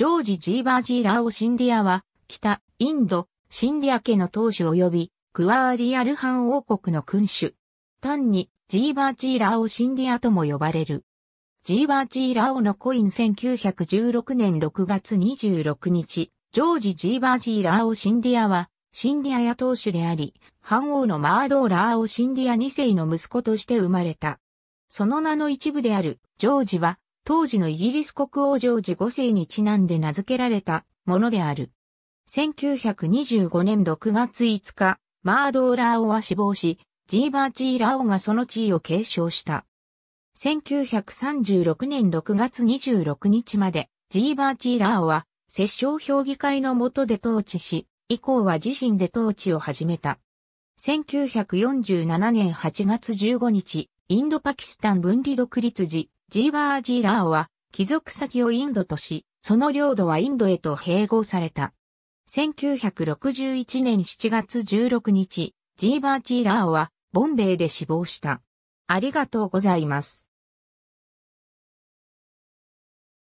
ジョージ・ジーバージー・ラオ・シンディアは、北、インド、シンディア家の当主及び、クワーリアルハン王国の君主。単に、ジーバージー・ラオ・シンディアとも呼ばれる。ジーバージー・ラオのコイン1916年6月26日、ジョージ・ジーバージー・ラオ・シンディアは、シンディアや当主であり、ン王のマードー・ラーオ・シンディア2世の息子として生まれた。その名の一部である、ジョージは、当時のイギリス国王ジョージ5世にちなんで名付けられたものである。1925年6月5日、マードーラーオは死亡し、ジーバーチーラオがその地位を継承した。1936年6月26日まで、ジーバーチーラオは、摂政評議会の下で統治し、以降は自身で統治を始めた。1947年8月15日、インドパキスタン分離独立時、ジーバージーラーは帰属先をインドとし、その領土はインドへと併合された。1961年7月16日、ジーバージーラーはボンベイで死亡した。ありがとうございます。